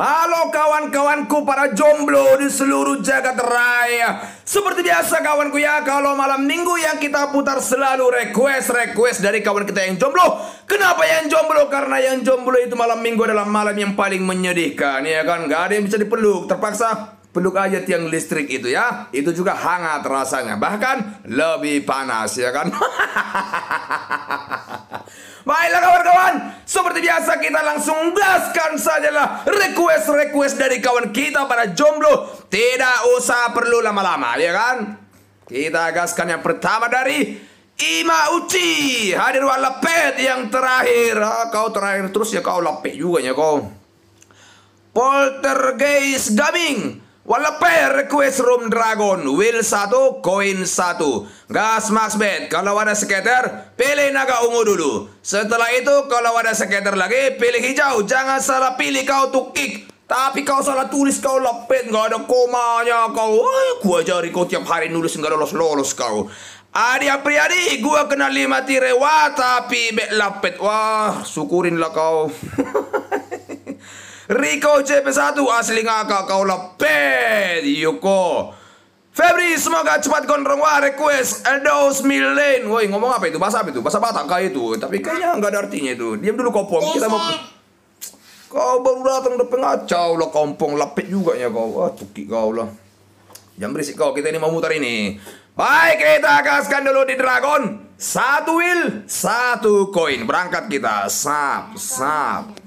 Halo kawan-kawanku para jomblo di seluruh jagat raya Seperti biasa kawanku ya Kalau malam minggu yang kita putar selalu request-request dari kawan kita yang jomblo Kenapa yang jomblo? Karena yang jomblo itu malam minggu adalah malam yang paling menyedihkan Ya kan? Gak ada yang bisa dipeluk Terpaksa peluk aja tiang listrik itu ya Itu juga hangat rasanya Bahkan lebih panas ya kan? Baiklah kawan-kawan, seperti biasa kita langsung gaskan sajalah request-request dari kawan kita pada jomblo. Tidak usah perlu lama-lama, ya kan? Kita gaskan yang pertama dari Ima Uci. Hadir lepet yang terakhir. Ah, kau terakhir terus ya kau lapet juga ya kau. Poltergeist Gaming. Walaupun request room dragon Will satu coin satu Gas max bet Kalau ada skater Pilih naga ungu dulu Setelah itu Kalau ada skater lagi Pilih hijau Jangan salah pilih kau tuh kick Tapi kau salah tulis kau lepet Gak ada komanya kau Ay, Gua jari kau tiap hari nulis Gak lolos-lolos kau Adi Apriyadi, gua kena lima tirewa tapi bet lapet. Wah, syukurinlah kau. Rico JP1 asli ngakak kau lepet Yuko Febri semoga cepat gondrong wah request Eldos Milen Woi ngomong apa itu bahasa apa itu bahasa Batak kayak itu tapi kayaknya nggak ada artinya itu diam dulu pom kita mau kau baru datang udah pengacau lah kompong lepet juga ya kau ah tuki kau lah jangan berisik kau kita ini mau mutar ini baik kita gaskan dulu di dragon satu wheel satu koin berangkat kita sap sap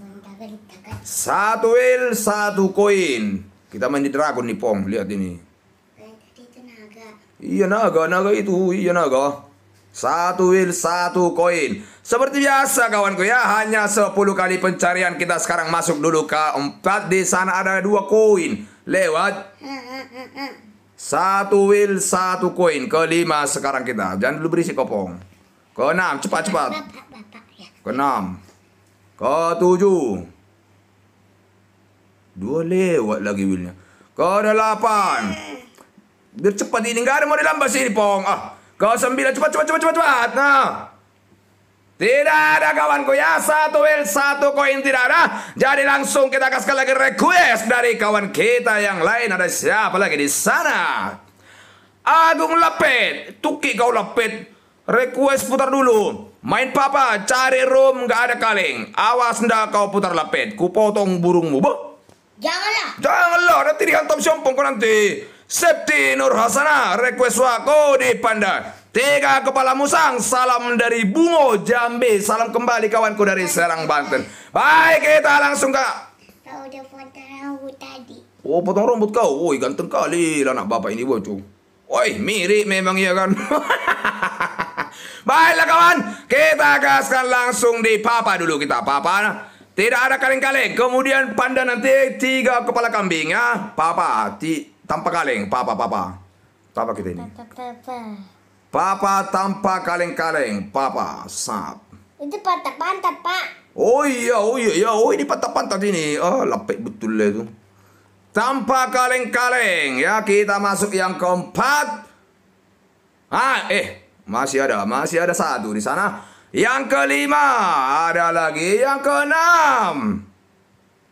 satu wheel, satu koin. Kita main di dragon nih, Pong. Lihat ini. Iya naga, naga itu, iya naga. Satu wil, satu koin. Seperti biasa kawanku ya, hanya 10 kali pencarian kita sekarang masuk dulu ke 4. Di sana ada dua koin. Lewat. Satu wil, satu koin. Kelima sekarang kita. Jangan dulu berisi kopong. Keenam, cepat-cepat. Keenam. Ketujuh. Dua lewat lagi Wilnya. Kau delapan. Biar cepat ini. Enggak ada mau dilambat sini, Pong. Ah, kau sembilan. Cepat, cepat, cepat, cepat, cepat. Nah. Tidak ada kawanku ya Satu wheel, satu koin tidak ada Jadi langsung kita kasih lagi request Dari kawan kita yang lain Ada siapa lagi di sana Agung Lepet. Tuki kau Lepet. Request putar dulu Main papa cari room gak ada kaleng Awas ndak kau putar Lapet Kupotong burungmu Buh Janganlah. Janganlah nanti dihantam siompong kau nanti. Septi Nur Hasanah request aku di Panda. Tiga kepala musang, salam dari Bungo Jambi. Salam kembali kawanku dari Serang Banten. Baik, kita langsung ke Kau udah potong rambut tadi. Oh, potong rambut kau. Woi, ganteng kali lah anak bapak ini, bocung. Woi, mirip memang iya kan. Baiklah kawan, kita gaskan langsung di Papa dulu kita. Papa tidak ada kaleng-kaleng. Kemudian panda nanti tiga kepala kambing ya. Papa, ti, tanpa kaleng. Papa, papa. Papa kita ini. Papa, papa. Papa tanpa kaleng-kaleng. Papa, sap. Itu patah pantat Pak. Oh iya, oh iya, ya. Oh ini patah pantat ini. Oh, ah, lapik betul lah itu. Tanpa kaleng-kaleng. Ya, kita masuk yang keempat. Ah, eh. Masih ada, masih ada satu di sana. Yang kelima, ada lagi yang keenam.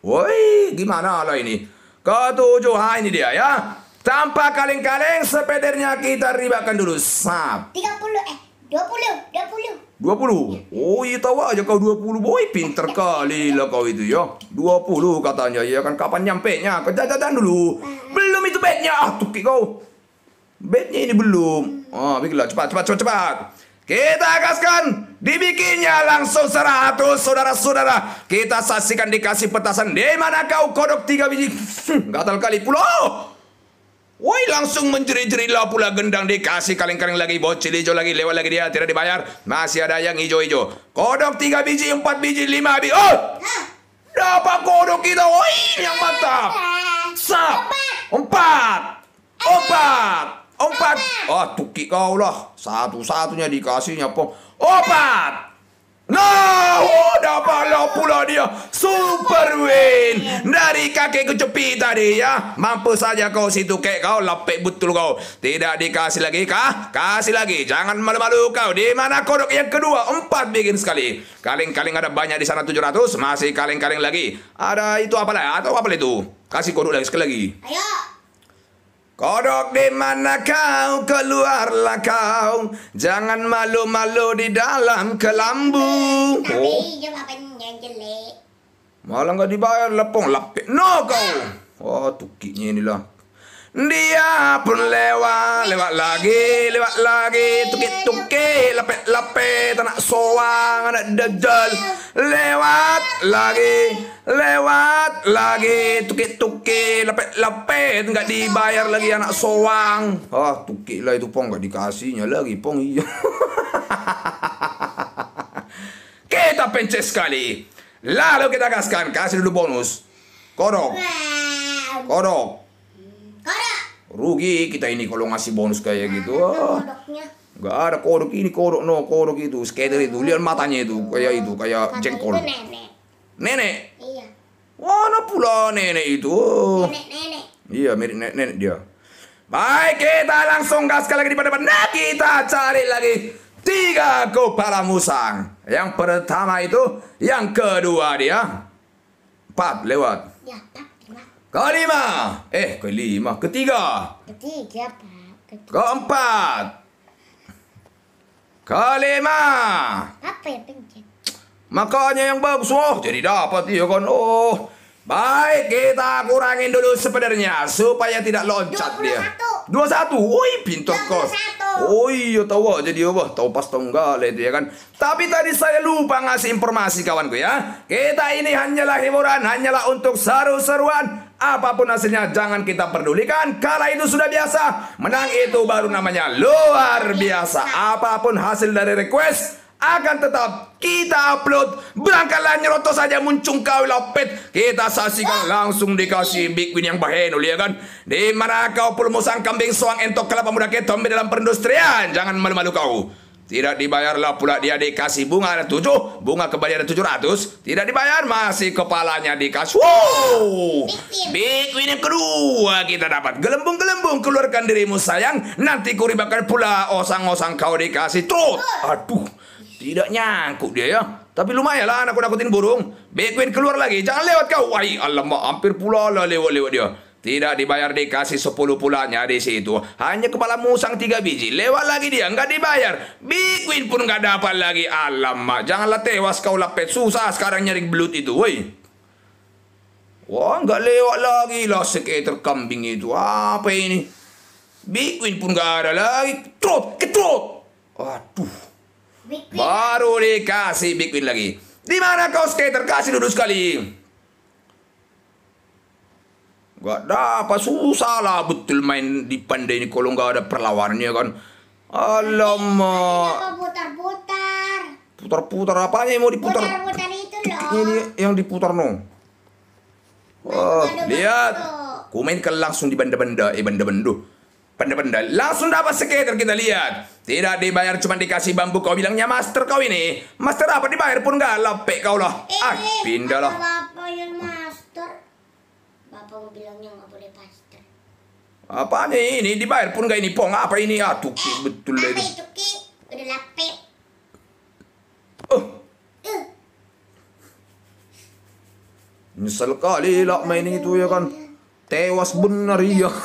Woi, gimana lah ini? Ketujuh, ha, ini dia ya. Tanpa kaleng-kaleng, sepedernya kita ribakan dulu. Sap. 30, eh, 20, 20. 20? Oh, iya tahu aja kau 20, boy. Pinter kali lah kau itu ya. 20 katanya, ya kan kapan nyampe nya? Kau dulu. Hmm. Belum itu bednya. Ah, tuki kau. Bednya ini belum. Hmm. Ah, bikinlah cepat, cepat, cepat, cepat. Kita gaskan dibikinnya langsung seratus saudara-saudara. Kita saksikan dikasih petasan. Di mana kau kodok tiga biji? Gatal kali pulau. Woi langsung menjerit lah pula gendang dikasih kaleng-kaleng lagi bocil hijau lagi lewat lagi dia tidak dibayar masih ada yang hijau-hijau kodok tiga biji empat biji lima biji oh dapat kodok kita woi yang mantap sap empat empat Empat. Oh, ah, tuki kau lah. Satu-satunya dikasihnya, Pom. Empat. Nah, oh, dapatlah pula dia Super win Dari kakek kecepi tadi ya Mampu saja kau situ kek kau Lapik betul kau Tidak dikasih lagi kah? Kasih lagi Jangan malu-malu kau Di mana kodok yang kedua? Empat bikin sekali kaling-kaling ada banyak di sana tujuh ratus Masih kaling-kaling lagi Ada itu apa lah Atau apa itu? Kasih kodok lagi sekali lagi Ayo Kodok di mana kau, keluarlah kau. Jangan malu-malu di dalam kelambu. Tapi oh. jelek. Malah nggak dibayar lepung lapik. No kau. Ah. Oh, tukinya inilah. Dia pun lewat, lewat lagi, lewat lagi Tukik tukik, lepet lepet. Anak soang, anak dejal. Lewat lagi, lewat lagi Tukik tukik, lepet lepet. Enggak dibayar lagi anak soang Ah tukik lah itu pong, enggak dikasihnya lagi pong iya Kita pencet sekali Lalu kita gaskan, kasih dulu bonus Korok, korok. Rugi kita ini kalau ngasih bonus kayak gitu. Ah, Gak ada kodok ini kodok no kodok itu skater itu lihat matanya itu kayak itu kayak Kata jengkol. nenek. Nenek. Iya. Mana pula nenek itu? Nenek nenek. Iya mirip nenek, nenek dia. Baik kita langsung gaskan lagi di depan Nah kita cari lagi tiga kepala musang. Yang pertama itu, yang kedua dia empat lewat. Ya, empat. Kelima. Eh, kelima. Ketiga. Ketiga, Pak. Ketiga. Keempat. Kelima. Apa ya pencet? Makanya yang bagus. Oh, jadi dapat ya kan. Oh. Baik, kita kurangin dulu sebenarnya supaya tidak loncat 21. dia. satu. Woi, pintu kos. Oh iya tahu jadi apa? Tahu pas tunggal itu ya kan. Tapi tadi saya lupa ngasih informasi kawanku ya. Kita ini hanyalah hiburan, hanyalah untuk seru-seruan Apapun hasilnya jangan kita pedulikan. Kalah itu sudah biasa. Menang itu baru namanya luar biasa. Apapun hasil dari request akan tetap kita upload berangkatlah nyerotos saja muncung kau lopet kita saksikan langsung dikasih big win yang bahen ya kan di mana kau musang kambing soang entok kelapa muda ketombe dalam perindustrian jangan malu-malu kau tidak dibayarlah pula dia dikasih bunga ada tujuh, bunga kembali ada tujuh ratus. Tidak dibayar, masih kepalanya dikasih. Wow, big win yang kedua kita dapat. Gelembung-gelembung keluarkan dirimu sayang, nanti kuribakan pula osang-osang kau dikasih. tuh aduh, tidak nyangkut dia ya. Tapi lumayan lah nakut-nakutin burung. Big win keluar lagi, jangan lewat kau. Wah, alamak, hampir pula lah lewat-lewat dia. Tidak dibayar dikasih sepuluh pulanya di situ. Hanya kepala musang tiga biji. Lewat lagi dia, nggak dibayar. Bikwin pun nggak dapat lagi. Alamak, janganlah tewas kau lapet. Susah sekarang nyari belut itu, woi. Wah, nggak lewat lagi lah sekitar kambing itu. Apa ini? Bikwin pun nggak ada lagi. Trot, ketrot. Aduh. Baru dikasih bikwin lagi. Di mana kau skater? Kasih duduk sekali. Gak dapat susah lah betul main di pandai ini kalau nggak ada perlawannya kan. Alamak. Putar-putar. Putar-putar apa yang mau diputar? Putar-putar itu loh. Ini yang diputar no. Nah, oh, lihat. Ku ke langsung di benda-benda, eh benda benda Benda-benda langsung dapat skater kita lihat. Tidak dibayar cuma dikasih bambu kau bilangnya master kau ini. Master apa dibayar pun gak lepek kau lah. Eh, ah, pindah lah mau bilangnya nggak boleh Apa nih ini? Dibayar pun gak ini Pong. Apa ini? ya Tuki eh, betul apa itu. Udah lape. Oh. Uh. Nyesel kali lah mainin itu ya kan. Tewas benar iya.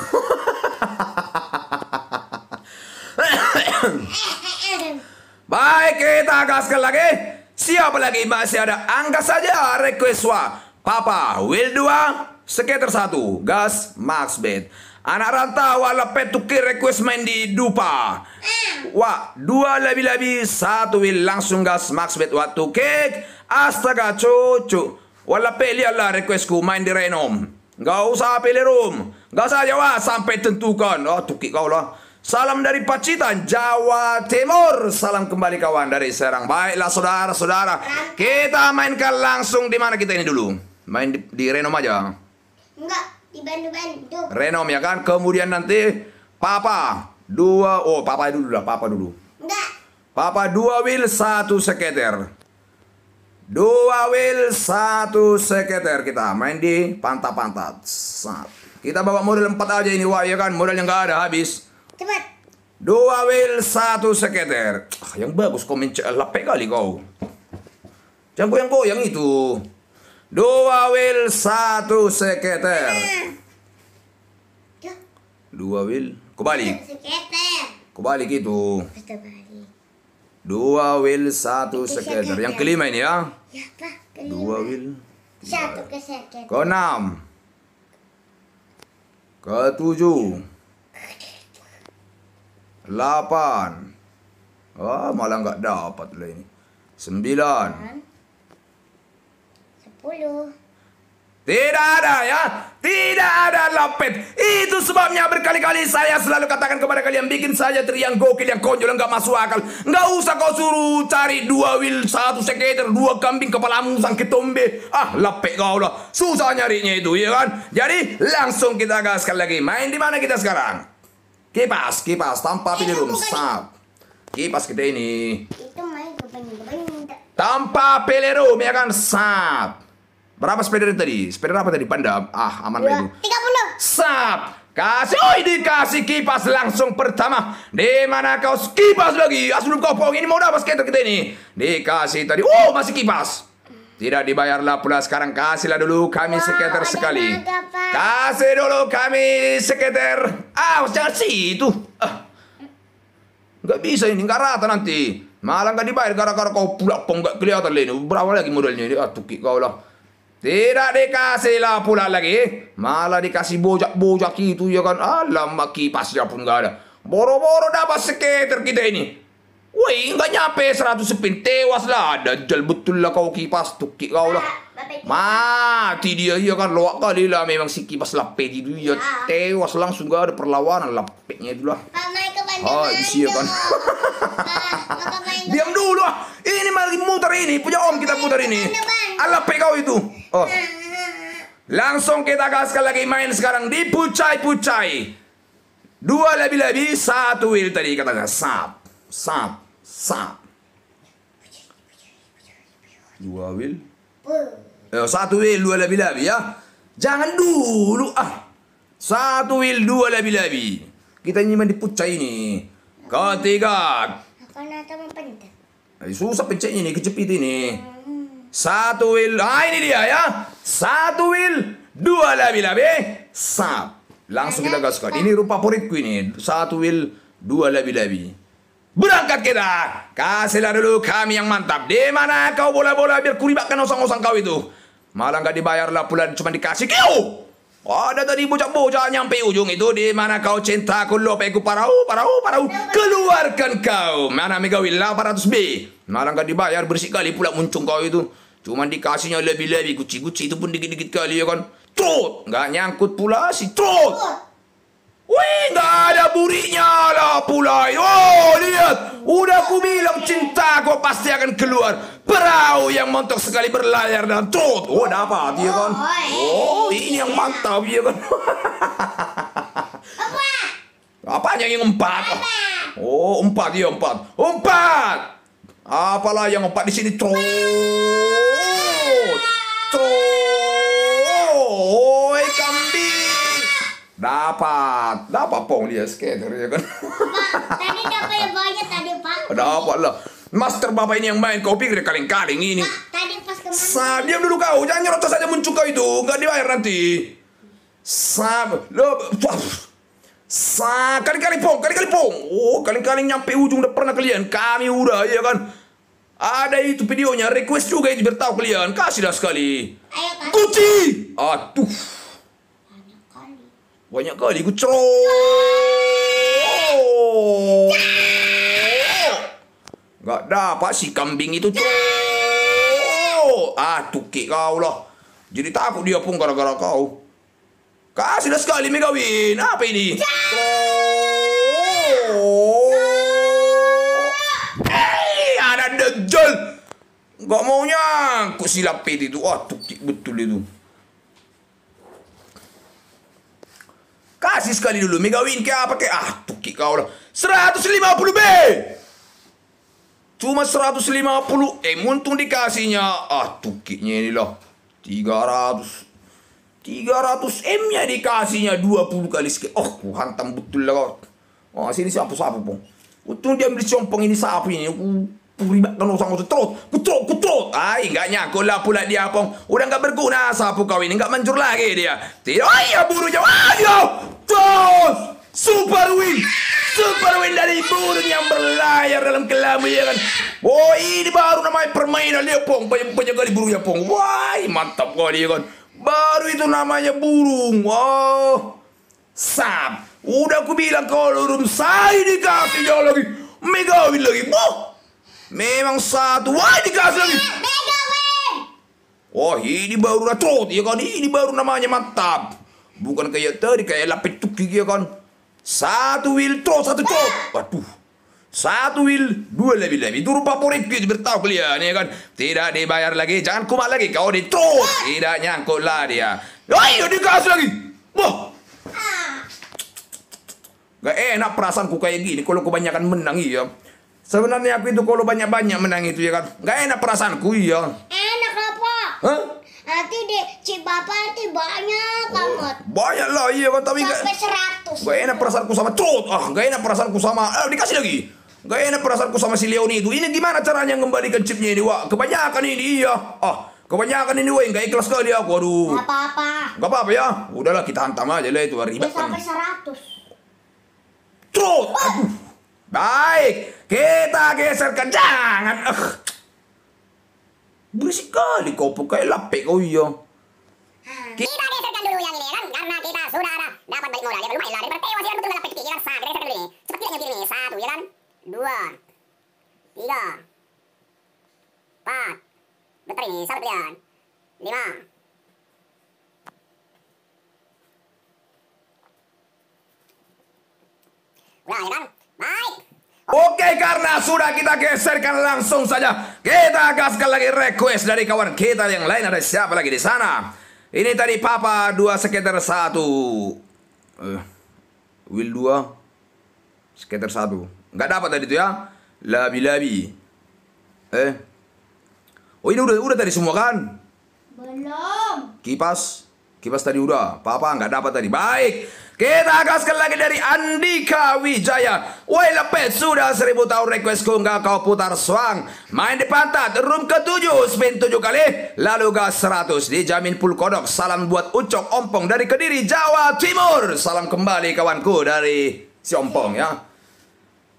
Baik kita gaskan lagi Siapa lagi masih ada Angkat saja request wa Papa Will a Skater 1, Gas Max Bed. Anak rantau ala petukir request main di Dupa. Wah, dua labi-labi, satu wil langsung gas max bed. waktu kek. Astaga cucu. Wala peli ala requestku main di Renom. Gak usah pilih room. Gak usah jawab sampai tentukan. Oh, tukik kau lah. Salam dari Pacitan, Jawa Timur. Salam kembali kawan dari Serang. Baiklah saudara-saudara, kita mainkan langsung di mana kita ini dulu. Main di, di Renom aja. Enggak, di Bandung-Bandung. Renom ya kan? Kemudian nanti Papa dua oh Papa dulu lah, Papa dulu. Enggak. Papa dua wheel satu skater. Dua wheel satu skater kita main di pantat-pantat. Kita bawa modal empat aja ini wah ya kan modal yang nggak ada habis. Cepat. Dua wheel, satu seketer. Ah, yang bagus komen lapek kali kau. Jangan goyang-goyang itu. Dua wheel satu seketer. Dua wheel. kembali kembali itu. Dua wheel satu seketer. Yang kelima ini ya. ya Dua wheel. Satu ke enam Keenam. Ketujuh. Lapan. oh malah nggak dapat lah ini. Sembilan. Tidak ada ya, tidak ada lapet. Itu sebabnya berkali-kali saya selalu katakan kepada kalian bikin saja tri gokil yang konyol yang gak masuk akal. Gak usah kau suruh cari dua wheel satu skater dua kambing kepala musang, ketombe. Ah lapet kau lah. Susah nyarinya itu ya kan. Jadi langsung kita gaskan lagi. Main di mana kita sekarang? Kipas, kipas tanpa pilih room. Sap. Kipas kita ini. Itu main Tanpa pelerum ya kan sap. Berapa sepeda tadi? Sepeda apa tadi? Pandam. Ah, aman lah itu. 30. Sap. Kasih, oh dikasih kipas langsung pertama. Di mana kau kipas lagi? Asli ah, kau pong ini mau dapat skater kita ini. Dikasih tadi. Oh, masih kipas. Tidak dibayarlah pula sekarang kasihlah dulu kami skater sekali. Kasih dulu kami skater. Ah, jangan situ. Ah. Gak bisa ini, enggak rata nanti. Malah gak dibayar gara-gara kau pula pong gak kelihatan ini. Berapa lagi modalnya ini? Ah, tukik kau lah. Tidak dikasih lah pula lagi. Malah dikasih bojak-bojak itu ya kan. Alamak kipasnya pun gak ada. Boro-boro dapat skater kita ini. Woi, nggak nyampe seratus spin. Tewas lah. Dajjal betul lah kau kipas. Tukik kau lah. Mati dia. Ya kan loak kali lah. Memang si kipas lapet itu. Ya ah. tewas langsung gak ada perlawanan. Lapetnya itu lah. Ah, isi ya kan. Ah, Diam dulu lah Ini malah muter ini. Punya om kita muter ini. Alap kau itu. Oh. Langsung kita gaskan lagi main sekarang di pucai-pucai. Dua lebih-lebih, satu wil tadi katanya. Sap, sap, sap. Dua wil. Eh, satu wil, dua lebih-lebih ya. Jangan dulu ah. Satu wil, dua lebih-lebih. Kita nyaman di pucai ini. Ketiga. Susah pencetnya ini kecepit ini. Satu wil, Ah ini dia ya. Satu wil, Dua labi labi. Sap. Langsung kita gaskan. Ini rupa puritku ini. Satu wil, Dua labi labi. Berangkat kita. Kasihlah dulu kami yang mantap. Di mana kau bola-bola biar kuribakkan osang-osang kau itu. Malah gak dibayar lah pula cuma dikasih kau. Oh, ada tadi bocah-bocah nyampe ujung itu di mana kau cinta aku lopeku parau parau parau keluarkan kau mana mega 800 400 b malah gak dibayar bersih kali pula muncung kau itu Cuman dikasihnya lebih-lebih guci-guci itu pun dikit-dikit kali ya kan. Trut! nggak nyangkut pula sih, trut! Wih, nggak ada burinya lah pula. Oh, lihat. Udah ku bilang cinta kau pasti akan keluar. Perahu yang montok sekali berlayar dan trut! Oh, dapat ya kan. Oh, ini yang mantap ya kan. Apa? Apanya yang empat? Oh, empat ya empat. Empat. Apalah yang empat di sini trot. Trot kambing. Dapat. Dapat pong dia skater ya kan. tadi dapat yang banyak tadi, Pak. Dapat lah. Master Bapak ini yang main kau pikir kaleng-kaleng ini. Pak, tadi pas kemarin. Sab, diam dulu kau. Jangan nyerocos saja muncul kau itu. Enggak dibayar nanti. Sab, lo, Sa, kali-kali pong, kali-kali pong. Oh, kali-kali nyampe ujung udah pernah kalian. Kami udah, ya kan? Ada itu videonya, request juga itu bertahu kalian. Kasihlah sekali. Ayo Aduh. Banyak kali. Banyak kali Enggak Gak dapat si kambing itu cerot. Ah, tuki kau lah. Jadi takut dia pun gara-gara kau. Kasihlah sekali Megawin. Apa ini? Gak maunya kok silapit itu. Wah, tukik betul itu. Kasih sekali dulu. Megawin ke apa ke? Ah, tukik kau lah. 150 B. Cuma 150 Eh, untung dikasihnya. Ah, tukiknya ini loh. 300 300 M nya dikasihnya 20 kali sekali. Oh, ku hantam betul lah kau. Oh, sini siapa siapa pun. Untung dia ambil compong ini sapi ini. Uh. Purimak kau sang terus. Kutruk, kutruk. Ai, gak lah pula dia pong. Udah gak berguna sapu kau ini. Gak mancur lagi dia. Tidak, oh ya buru jauh. Ayo. Terus. Super win. Super win dari burung yang berlayar dalam ya kan Oh, ini baru namanya permainan dia pong. Banyak-banyak kali burung ya pong. Wah, mantap kau dia kan. Baru itu namanya burung. Wow. Oh, sap. Udah aku bilang kalau di dikasih jauh lagi. Megawin lagi. Boh. Memang satu. Wah, dikasih lagi. Wah, ini baru racot, ya kan? Ini baru namanya mantap. Bukan kayak tadi, kayak lapet gigi, ya kan? Satu wil, throw, satu trot. Waduh. Satu wil, dua lebih-lebih. Itu rupa porit gitu, bertahu kalian, ya kan? Tidak dibayar lagi, jangan kumat lagi. Kau di throw. Tidak nyangkut lah dia. Ayo dikasih lagi. Wah. Ah. Gak enak perasaanku kayak gini kalau kebanyakan menang, iya. Sebenarnya aku itu kalau banyak-banyak menang itu ya kan. Gak enak perasaanku ya. Enak apa? Hah? Nanti di Cibapa nanti banyak oh, banget. Oh, banyak lah iya kan tapi Sampai gak, 100. Gak enak perasaanku sama Trot. Ah, gak enak perasaanku sama eh, dikasih lagi. Gak enak perasaanku sama si Leoni itu. Ini gimana caranya mengembalikan chipnya ini, Wak? Kebanyakan ini iya. Ah, kebanyakan ini wah gak ikhlas kali aku. Aduh. Gak apa-apa. Gak apa-apa ya. Udahlah kita hantam aja lah itu ribet. Sampai 100. Trot. Aduh. Baik, kita geser ke jangan. Uh. Berisik kali kau pakai lapik kau iya. Kita geserkan dulu yang ini kan karena kita sudah ada dapat balik modal ya lumayan lah daripada tewas ya betul lapik pikiran sah geserkan dulu ini. Cepat tidak nyetir ini satu ya kan dua tiga empat Betul ini satu ya. lima udah ya kan Baik. Oke, karena sudah kita geserkan langsung saja. Kita gaskan lagi request dari kawan kita yang lain. Ada siapa lagi di sana? Ini tadi Papa dua sekitar satu. Uh, Will dua sekitar satu. Nggak dapat tadi itu ya. Labi-labi. Eh. Oh ini udah udah tadi semua kan? Belum. Kipas. Kipas tadi udah. Papa nggak dapat tadi. Baik. Kita akan sekali lagi dari Andika Wijaya. Woi lepet sudah seribu tahun request nggak kau putar suang. Main di pantat room ke tujuh spin tujuh kali lalu gas seratus dijamin full kodok. Salam buat Ucok Ompong dari Kediri Jawa Timur. Salam kembali kawanku dari si Ompong ya.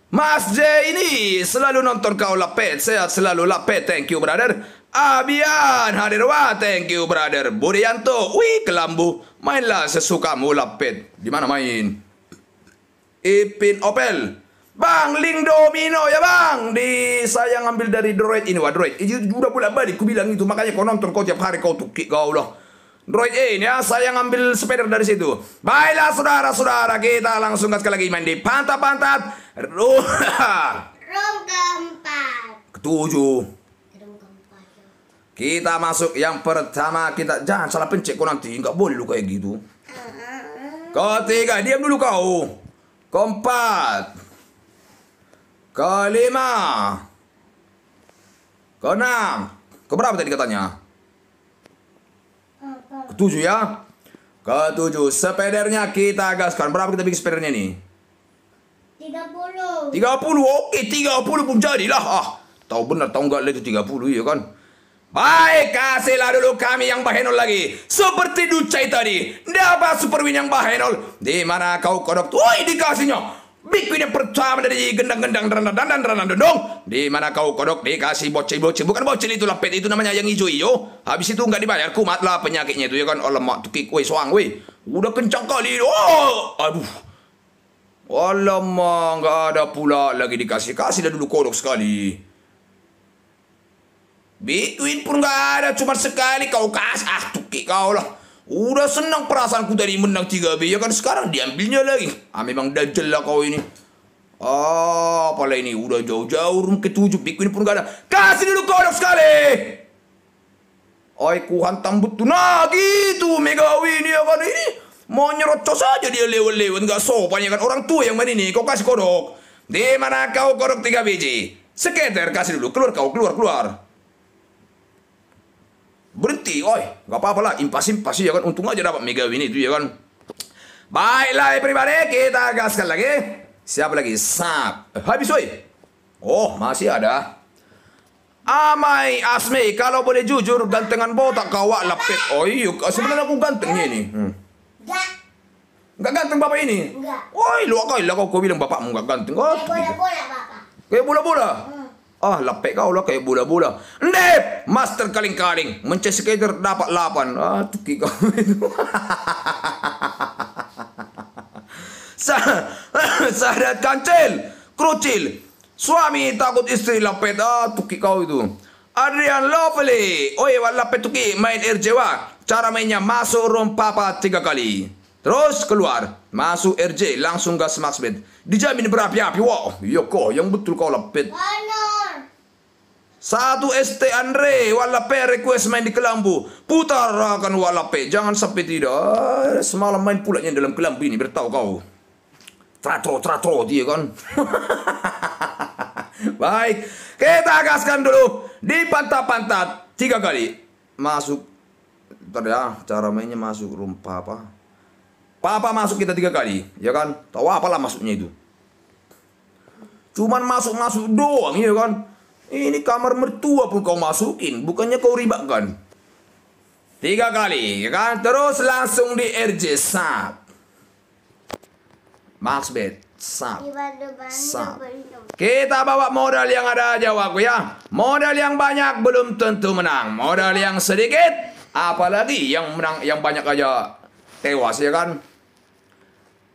Mas J ini selalu nonton kau lepet, sehat selalu lepet. Thank you brother. Abian hadir Hadirwa, thank you brother. Budianto, wih kelambu, mainlah sesukamu lapet. Di mana main? Ipin Opel. Bang, Ling domino ya bang. Di saya ngambil dari Droid ini wah Droid. Itu udah pula balik ku bilang itu makanya kau nonton kau tiap hari kau tukik kau loh. Droid ini ya saya ngambil sepeda dari situ. Baiklah saudara-saudara kita langsung gas lagi main di pantat-pantat. Room keempat. Ketujuh. Kita masuk yang pertama kita jangan salah pencet kau nanti nggak boleh lu kayak gitu. Kau tiga diam dulu kau. Keempat. Kelima. Keenam. Keberapa tadi katanya? Ketujuh ya. Ketujuh. Sepedernya kita gaskan. Berapa kita bikin sepedernya nih? 30. 30. Oke, puluh pun jadilah. Ah, tahu benar tahu enggak itu puluh ya kan? Baik, kasihlah dulu kami yang bahenol lagi. Seperti Ducai tadi. Dapat superwin yang bahenol. Di mana kau kodok? Woi, dikasihnya. Bikin yang pertama dari gendang-gendang dan dan dan dong. Di mana kau kodok dikasih bocil-bocil. Bukan bocil itu lapet itu namanya yang hijau-hijau. Habis itu nggak dibayar kumatlah penyakitnya itu ya kan. Allah oh, mak tukik woi soang woi. Udah kencang kali. Oh, aduh. Alamak, nggak ada pula lagi dikasih-kasih dah dulu kodok sekali. Bitcoin pun gak ada, cuma sekali kau kas, Ah, tuki kau lah. Udah senang perasaanku dari menang tiga b ya kan sekarang diambilnya lagi. Ah memang dajjal lah kau ini. Oh, ah, apalah ini udah jauh-jauh rum ke tujuh Bitcoin pun gak ada. Kasih dulu kodok sekali. Oi ku hantam butuh nah gitu Megawi ini ya kan ini mau nyerocos saja dia lewat-lewat Gak sopan ya kan orang tua yang main ini kau kasih kodok. Di mana kau kodok tiga biji? Sekedar kasih dulu keluar kau keluar keluar berhenti, oi, nggak apa-apa lah, impas-impas ya kan, untung aja dapat mega ini itu ya kan. Baiklah everybody, kita gaskan lagi. Siapa lagi? Sap. Eh, habis oi. Oh, masih ada. Amai Asmi, kalau boleh jujur gantengan botak kawak lapet. Oh iya, sebenarnya aku gantengnya ini. Hmm. Gak. Gak ganteng bapak ini? Enggak. Oi, lu akal lah kau, kau bilang bapakmu gak ganteng. Kau Kayak gitu. bola-bola bapak. Kau bola-bola? Hmm. Ah, lepek kau lah kayak bola-bola. Ndep, master kaling-kaling. Manchester United dapat 8. Ah, tuki kau itu. Sahdat kancil, krucil. Suami takut istri lapet. Ah, tuki kau itu. Adrian Lovely. Oi iya, lapet tuki main RJW. Cara mainnya masuk rom papa tiga kali. Terus keluar. Masuk RJ langsung gas bed. Dijamin berapi-api. Wow, Yo iya kok yang betul kau lepet. Satu ST Andre wala Walape request main di Kelambu. Putar akan wala pe, Jangan sampai tidak. Semalam main pula yang dalam Kelambu ini Bertau kau. trato trato dia kan. Baik, kita gaskan dulu di pantat-pantat tiga kali. Masuk, ntar ya, cara mainnya masuk rumpah apa? Papa masuk kita tiga kali, ya kan? Tahu apalah masuknya itu. Cuman masuk-masuk doang, ya kan? Ini kamar mertua pun kau masukin, bukannya kau kan? Tiga kali, ya kan? Terus langsung di RJ, sap. Max bed sap. Sap. Kita bawa modal yang ada aja aku ya. Modal yang banyak belum tentu menang. Modal yang sedikit, apalagi yang menang yang banyak aja tewas ya kan.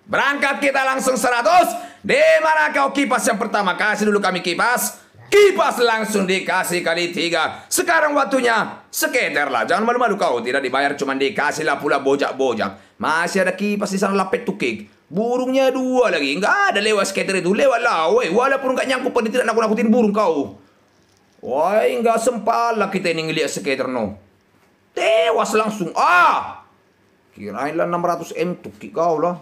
Berangkat kita langsung 100. Di mana kau kipas yang pertama? Kasih dulu kami kipas. Kipas langsung dikasih kali tiga. Sekarang waktunya skater lah. Jangan malu-malu kau. Tidak dibayar cuma dikasih lah pula bojak-bojak. Masih ada kipas di sana lapet tukik. Burungnya dua lagi. Enggak ada lewat skater itu. lewat lah. woi Walaupun enggak nyangkut pun tidak nakut-nakutin burung kau. Wah, enggak lah kita ini ngeliat skater no. Tewas langsung. Ah! Kirainlah 600 M tuki kau lah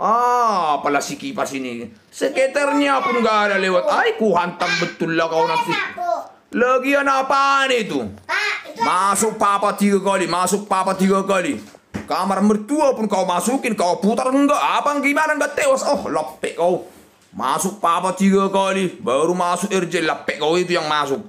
Ah, apalah si kipas ini. Sekitarnya pun gak ada lewat. Ay, ku hantam betul lah kau nanti. Lagian apaan itu? Masuk papa tiga kali, masuk papa tiga kali. Kamar mertua pun kau masukin, kau putar enggak. Abang gimana enggak tewas? Oh, lepek kau. Masuk papa tiga kali, baru masuk irjen lepek kau itu yang masuk.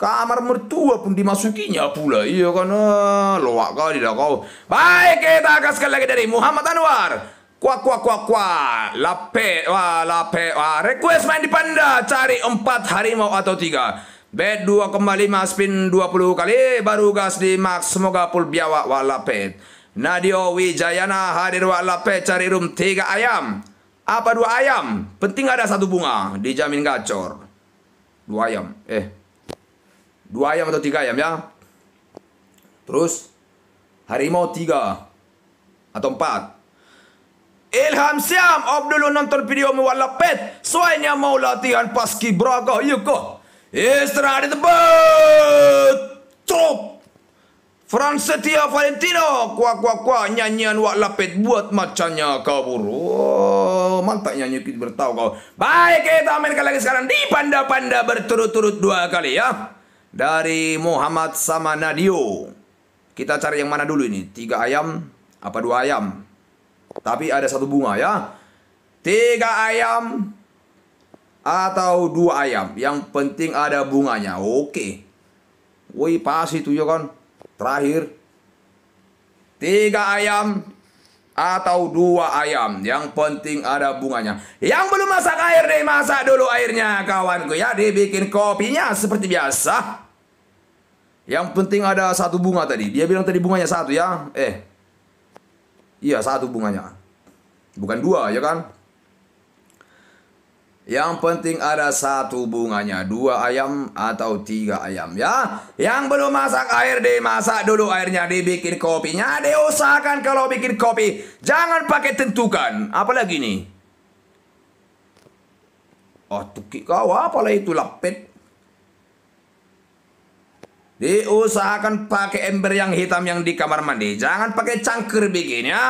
Kamar mertua pun dimasukinya pula. Iya kan? Ah, Loak kali lah kau. Baik, kita akan sekali lagi dari Muhammad Anwar. Kuak kuak kuak kuak Lape wah lape wah Request main di panda Cari empat harimau atau tiga Bet dua kembali mas spin 20 kali Baru gas di max Semoga pul biawak wah lape Nadio Wijayana hadir wah lape Cari room tiga ayam Apa dua ayam? Penting ada satu bunga Dijamin gacor Dua ayam Eh dua ayam atau tiga ayam ya. Terus harimau tiga atau empat. Ilham Siam Abdul nonton video mewalapet. Soalnya mau latihan paski braga, yuk kok Istirahat di tempat Trop Setia Valentino kuak-kuak kuah nyanyian wak lapet Buat macannya kabur oh, Mantap nyanyi kita bertau kau Baik kita mainkan lagi sekarang Di panda-panda berturut-turut dua kali ya dari Muhammad sama Nadio. Kita cari yang mana dulu ini? Tiga ayam apa dua ayam? Tapi ada satu bunga ya. Tiga ayam atau dua ayam. Yang penting ada bunganya. Oke. Woi pasti itu ya kan. Terakhir. Tiga ayam atau dua ayam. Yang penting ada bunganya. Yang belum masak air deh, masak dulu airnya kawanku ya. Dibikin kopinya seperti biasa. Yang penting ada satu bunga tadi. Dia bilang tadi bunganya satu ya. Eh. Iya, satu bunganya. Bukan dua ya kan? Yang penting ada satu bunganya, dua ayam atau tiga ayam ya. Yang belum masak air dimasak dulu airnya, dibikin kopinya. Diusahakan kalau bikin kopi, jangan pakai tentukan. Apalagi nih? Oh tuki kau apalah itu lapet. Diusahakan pakai ember yang hitam yang di kamar mandi. Jangan pakai cangkir bikinnya. ya.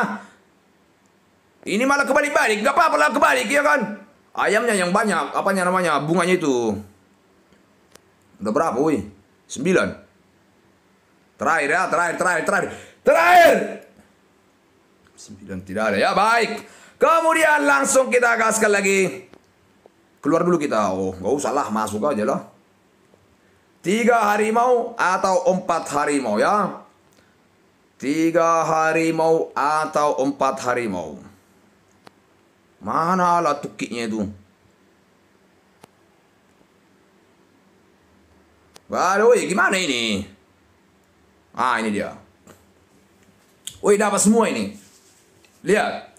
Ini malah kebalik-balik. Gak apa-apa lah kebalik ya kan. Ayamnya yang banyak, apanya namanya? Bunganya itu. Udah berapa, woi? Sembilan. Terakhir ya, terakhir, terakhir, terakhir. Terakhir! Sembilan tidak ada. Ya, baik. Kemudian langsung kita gaskan lagi. Keluar dulu kita. Oh, nggak usah lah, masuk aja lah. Tiga harimau atau empat harimau ya. Tiga harimau atau empat harimau. Mana alat tukiknya itu? Waduh, gimana ini? Ah, ini dia. Woi, dapat semua ini. Lihat.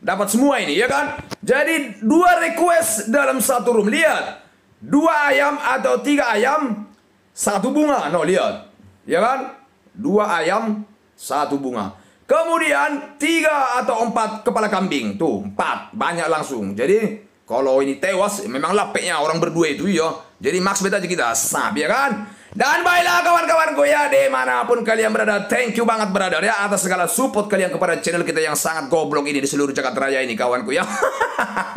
Dapat semua ini, ya kan? Jadi, dua request dalam satu room. Lihat. Dua ayam atau tiga ayam, satu bunga. No, lihat. Ya kan? Dua ayam, satu bunga. Kemudian tiga atau empat kepala kambing. Tuh, empat. Banyak langsung. Jadi kalau ini tewas, memang lapeknya orang berdua itu ya. Jadi maksudnya beta aja kita. Sab, ya kan? Dan baiklah kawan-kawanku ya dimanapun kalian berada Thank you banget brother ya Atas segala support kalian kepada channel kita yang sangat goblok ini Di seluruh jagat raya ini kawanku ya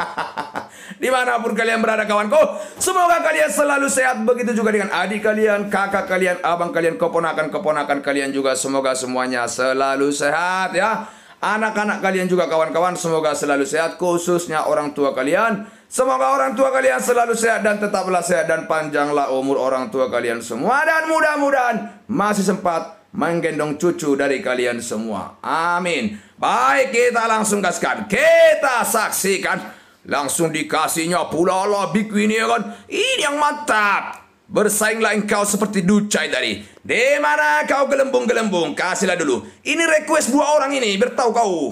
Dimanapun kalian berada kawanku Semoga kalian selalu sehat Begitu juga dengan adik kalian, kakak kalian, abang kalian, keponakan-keponakan kalian juga Semoga semuanya selalu sehat ya Anak-anak kalian juga kawan-kawan Semoga selalu sehat Khususnya orang tua kalian Semoga orang tua kalian selalu sehat dan tetaplah sehat dan panjanglah umur orang tua kalian semua dan mudah-mudahan masih sempat menggendong cucu dari kalian semua. Amin. Baik, kita langsung gaskan. Kita saksikan langsung dikasihnya pula Allah ini ya kan. Ini yang mantap. Bersainglah engkau seperti ducai dari Di mana kau gelembung-gelembung? Kasihlah dulu. Ini request dua orang ini. bertau kau.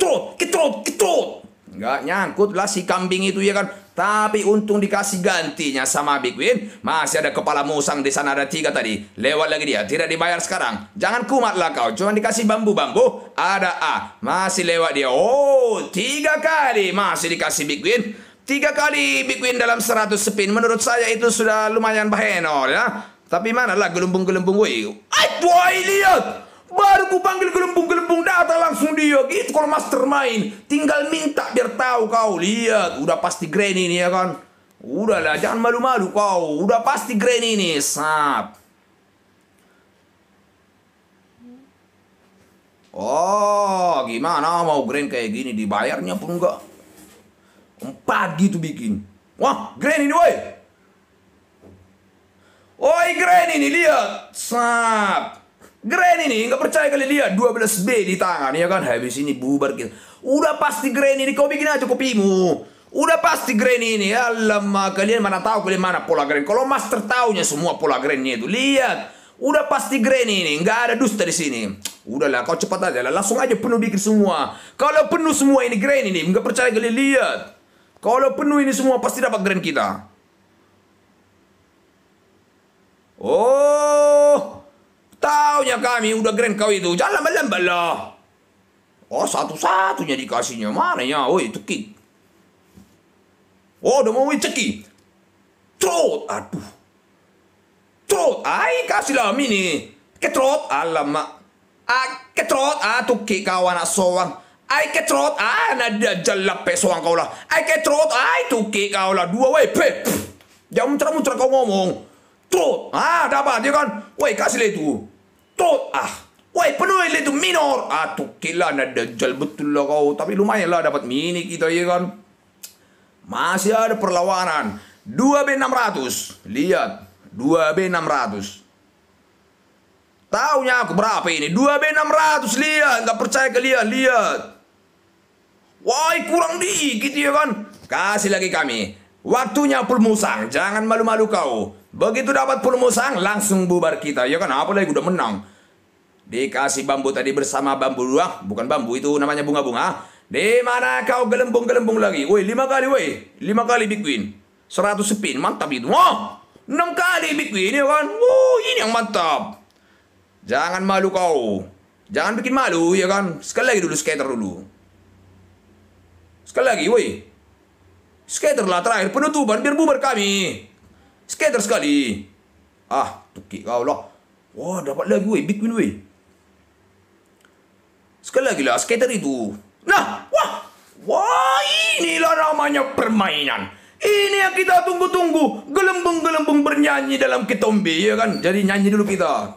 Tut, ketrot, ketrot. Nggak nyangkut lah si kambing itu ya kan. Tapi untung dikasih gantinya sama Big Win. Masih ada kepala musang di sana ada tiga tadi. Lewat lagi dia. Tidak dibayar sekarang. Jangan kumatlah kau. Cuma dikasih bambu-bambu. Ada A. Masih lewat dia. Oh, tiga kali masih dikasih Big Win. Tiga kali Big Win dalam seratus spin. Menurut saya itu sudah lumayan bahenol ya. Tapi mana lah gelembung-gelembung woi. Ay, boy, lihat. Baru ku panggil gelembung-gelembung data langsung dia. Gitu kalau master main Tinggal minta biar tahu kau. Lihat, udah pasti Granny ini ya kan. Udahlah, jangan malu-malu kau. Udah pasti Granny ini. Sap. Oh, gimana mau Grand kayak gini dibayarnya pun enggak. Empat gitu bikin. Wah, Grand ini woi. Oi Grand ini lihat. Sap. Green ini, nggak percaya kali lihat 12B di tangan ya kan habis ini bubar gitu. Udah pasti Green ini kau bikin aja kopimu. Udah pasti Green ini. Ya Alamak kalian mana tahu kalian mana pola Green, Kalau Master taunya semua pola Greennya itu. Lihat. Udah pasti Green ini, nggak ada dusta di sini. Udahlah, kau cepat aja lah, langsung aja penuh dikit semua. Kalau penuh semua ini Green ini, nggak percaya kali lihat. Kalau penuh ini semua pasti dapat Grand kita. Oh, Taunya kami udah grand kau itu. jalan lambat lah. Oh satu-satunya dikasihnya. Mana ya? itu kik. Oh udah mau kik. Trot. Aduh. Trot. Ay kasihlah lah ini. Ketrot. Alamak. Ah ketrot. Ah tuki kawan ah, soang. Ai ketrot. Ah nada pe soang kau lah. Ai ketrot. Ai tuki kau lah. Dua woi Jangan muncrat-muncrat kau ngomong. Tot. Ah, dapat dia kan. Woi, kasih lah itu. Tot. Ah. Woi, penuh lah itu minor. Ah, tukilah nak dajjal betul lah kau. Tapi lumayan lah dapat mini kita ya kan. Masih ada perlawanan. 2B600. Lihat. 2B600. Taunya aku berapa ini? 2B600. Lihat. Gak percaya kalian. Lihat. Woi, kurang dikit ya kan. Kasih lagi kami. Waktunya pulmusang. Jangan malu-malu kau. Begitu dapat musang, langsung bubar kita. Ya kan, apa lagi udah menang. Dikasih bambu tadi bersama bambu luang Bukan bambu, itu namanya bunga-bunga. Di mana kau gelembung-gelembung lagi? Woi, lima kali, woi. Lima kali Big Win. Seratus spin, mantap itu. Wah, enam kali Big Win, ya kan? Wuh, ini yang mantap. Jangan malu kau. Jangan bikin malu, ya kan? Sekali lagi dulu, skater dulu. Sekali lagi, woi. Skater lah terakhir, penutupan, biar bubar kami. Skater sekali. Ah, tukik kau lah. Wah, dapat lagi weh, big win weh. Sekali lagi lah, skater itu. Nah, wah, wah inilah namanya permainan. Ini yang kita tunggu-tunggu. Gelembung-gelembung bernyanyi dalam ketombe, ya kan? Jadi nyanyi dulu kita.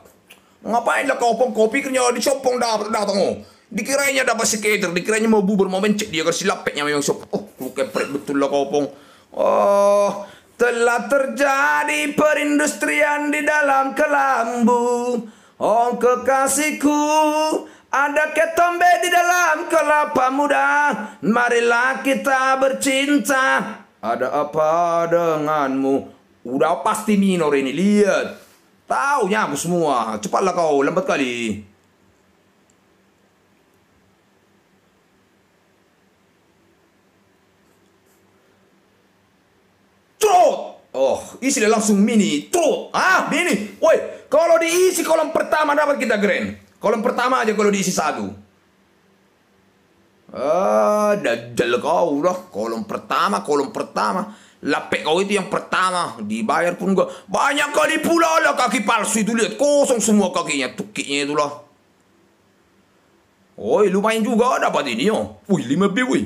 Ngapain lah pong kopi kerja dicopong dah, dah tengok. Oh. Dikiranya dapat skater, dikiranya mau bubur, mau mencek dia kerja silapetnya memang sop. Oh, lu kepret betul lah pong. Oh, telah terjadi perindustrian di dalam kelambu Oh kekasihku ada ketombe di dalam kelapa muda Marilah kita bercinta Ada apa denganmu? Udah pasti minor ini, lihat Tahu nyamuk semua Cepatlah kau, lambat kali trot. Oh, isi dia langsung mini trot. Ah, mini. Woi, kalau diisi kolom pertama dapat kita grand. Kolom pertama aja kalau diisi satu. Ah, dajjal kau lah Kolom pertama, kolom pertama. Lapek kau itu yang pertama Dibayar pun gak Banyak kali pula lah kaki palsu itu Lihat kosong semua kakinya Tukiknya itu lah Oi lumayan juga dapat ini yo Wih 5B wih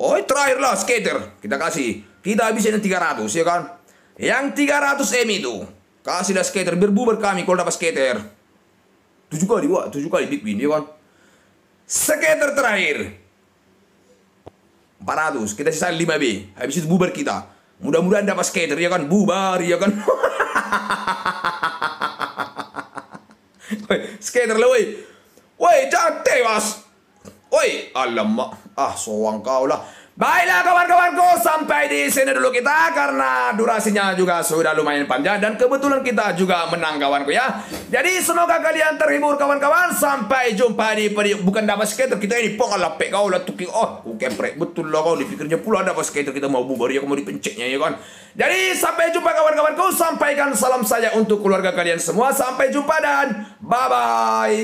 Oi terakhir lah skater Kita kasih kita habisin yang 300 ya kan. Yang 300 M itu. Kasihlah skater. Berbubar kami kalau dapat skater. 7 kali wak 7 kali big win ya kan. Skater terakhir. 400. Kita sisa 5B. Habis itu bubar kita. Mudah-mudahan dapat skater ya kan. Bubar ya kan. skater lah woi. Woi jangan tewas. Woi alamak. Ah soang kau lah. Baiklah kawan-kawanku, sampai di sini dulu kita karena durasinya juga sudah lumayan panjang dan kebetulan kita juga menang kawanku ya. Jadi semoga kalian terhibur kawan-kawan. Sampai jumpa di bukan dapat skater kita ini pokok lape kau lah tuki oh kemprek betul lah kau dipikirnya pula ada skater kita mau bubar ya mau dipenceknya ya kan. Jadi sampai jumpa kawan-kawanku, sampaikan salam saya untuk keluarga kalian semua. Sampai jumpa dan bye bye.